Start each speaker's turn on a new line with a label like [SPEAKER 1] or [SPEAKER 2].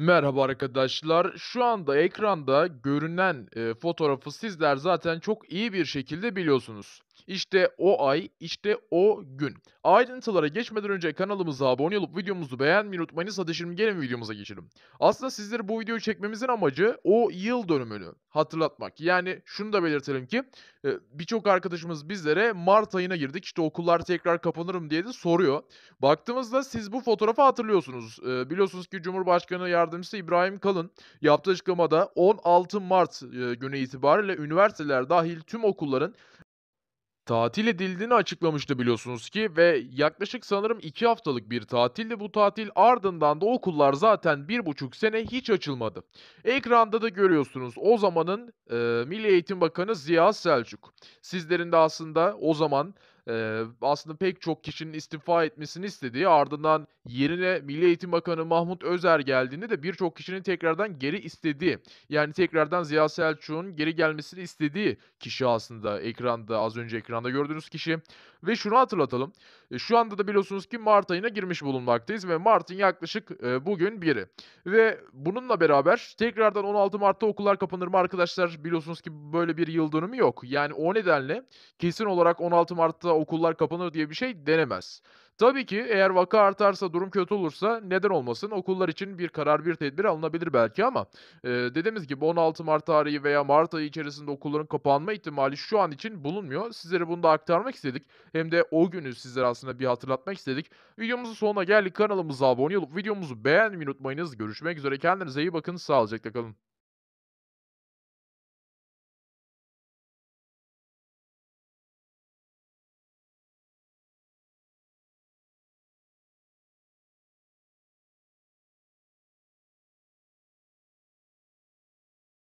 [SPEAKER 1] Merhaba arkadaşlar. Şu anda ekranda görünen e, fotoğrafı sizler zaten çok iyi bir şekilde biliyorsunuz. İşte o ay, işte o gün. Ayrıntılara geçmeden önce kanalımıza abone olup videomuzu beğenmeyi unutmayınız. Hadi şimdi gelin videomuza geçelim. Aslında sizlere bu videoyu çekmemizin amacı o yıl dönümünü hatırlatmak. Yani şunu da belirtelim ki e, birçok arkadaşımız bizlere Mart ayına girdik. İşte okullar tekrar kapanırım diye de soruyor. Baktığımızda siz bu fotoğrafı hatırlıyorsunuz. E, biliyorsunuz ki Cumhurbaşkanı Yardımcısı İbrahim Kalın yaptığı açıklamada 16 Mart e, günü itibariyle üniversiteler dahil tüm okulların tatil edildiğini açıklamıştı biliyorsunuz ki ve yaklaşık sanırım 2 haftalık bir tatildi bu tatil ardından da okullar zaten 1,5 sene hiç açılmadı. Ekranda da görüyorsunuz o zamanın e, Milli Eğitim Bakanı Ziya Selçuk. Sizlerin de aslında o zaman e, aslında pek çok kişinin istifa etmesini istediği ardından yerine Milli Eğitim Bakanı Mahmut Özer geldiğinde de birçok kişinin tekrardan geri istediği yani tekrardan Ziya Selçuk'un geri gelmesini istediği kişi aslında ekranda az önce ekranda gördüğünüz kişi ve şunu hatırlatalım e, şu anda da biliyorsunuz ki Mart ayına girmiş bulunmaktayız ve Mart'ın yaklaşık e, bugün biri ve bununla beraber tekrardan 16 Mart'ta okullar kapanır mı arkadaşlar biliyorsunuz ki böyle bir yıl dönümü yok yani o nedenle kesin olarak 16 Mart'ta okullar kapanır diye bir şey denemez. Tabii ki eğer vaka artarsa, durum kötü olursa neden olmasın? Okullar için bir karar, bir tedbir alınabilir belki ama e, dediğimiz gibi 16 Mart tarihi veya Mart ayı içerisinde okulların kapanma ihtimali şu an için bulunmuyor. Sizlere bunu da aktarmak istedik. Hem de o günü sizlere aslında bir hatırlatmak istedik. Videomuzun sonuna geldik. Kanalımıza abone olup videomuzu beğenmeyi unutmayınız. Görüşmek üzere. Kendinize iyi bakın. Sağlıcakla kalın.